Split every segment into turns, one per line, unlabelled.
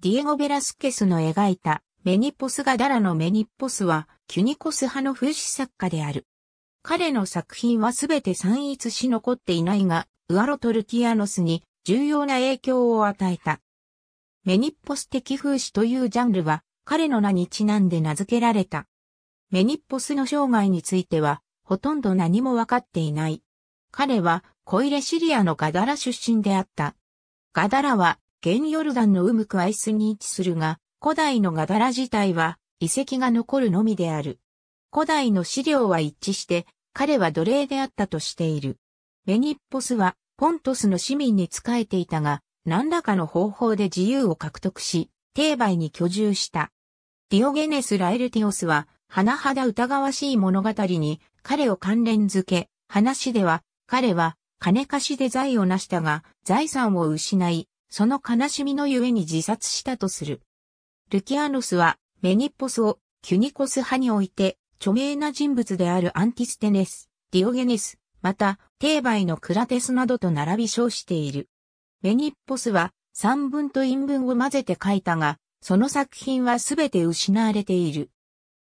ディエゴ・ベラスケスの描いたメニポスガダラのメニポスはキュニコス派の風刺作家である。彼の作品はすべて散逸し残っていないが、ウアロトルティアノスに重要な影響を与えた。メニッポス的風刺というジャンルは彼の名にちなんで名付けられた。メニッポスの生涯についてはほとんど何もわかっていない。彼はコイレシリアのガダラ出身であった。ガダラは現ヨルダンのウムクアイスに位置するが、古代のガダラ自体は遺跡が残るのみである。古代の資料は一致して、彼は奴隷であったとしている。メニッポスは、ポントスの市民に仕えていたが、何らかの方法で自由を獲得し、定売に居住した。ディオゲネス・ラエルティオスは、甚だ疑わしい物語に彼を関連づけ、話では、彼は金貸しで財を成したが、財産を失い、その悲しみのゆえに自殺したとする。ルキアノスは、メニッポスをキュニコス派において、著名な人物であるアンティステネス、ディオゲネス、また、テーバイのクラテスなどと並び称している。メニッポスは、散文と韻文を混ぜて書いたが、その作品はすべて失われている。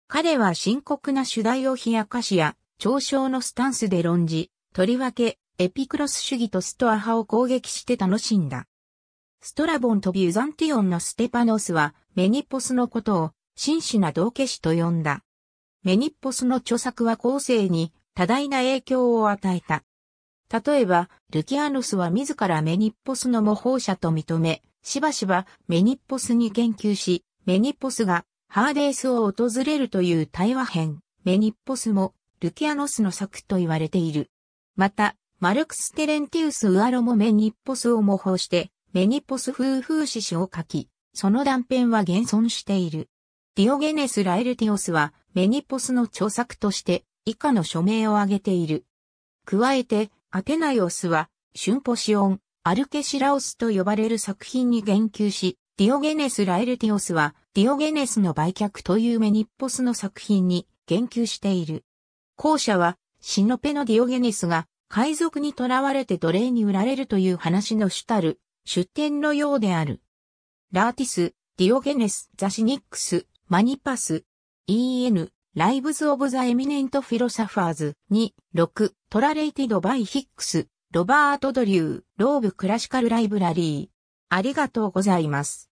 彼は深刻な主題を冷やかしや、嘲笑のスタンスで論じ、とりわけ、エピクロス主義とストア派を攻撃して楽しんだ。ストラボンとビュザンティオンのステパノスは、メニッポスのことを、真摯な道化師と呼んだ。メニッポスの著作は後世に多大な影響を与えた。例えば、ルキアノスは自らメニッポスの模倣者と認め、しばしばメニッポスに研究し、メニッポスがハーデースを訪れるという対話編、メニッポスもルキアノスの作と言われている。また、マルクス・テレンティウス・ウアロもメニッポスを模倣して、メニポス風風刺史を書き、その断片は現存している。ディオゲネス・ラエルティオスは、メニポスの著作として、以下の署名を挙げている。加えて、アテナイオスは、シュンポシオン、アルケシラオスと呼ばれる作品に言及し、ディオゲネス・ラエルティオスは、ディオゲネスの売却というメニポスの作品に言及している。後者は、シノペのディオゲネスが、海賊に囚われて奴隷に売られるという話の主たる出典のようである。ラーティス、ディオゲネス、ザシニックス、マニパス、EN、ライブズ・オブ・ザ・エミネント・フィロサファーズ、2、6、トラレイティド・バイ・ヒックス、ロバート・ドリュー、ローブ・クラシカル・ライブラリー。ありがとうございます。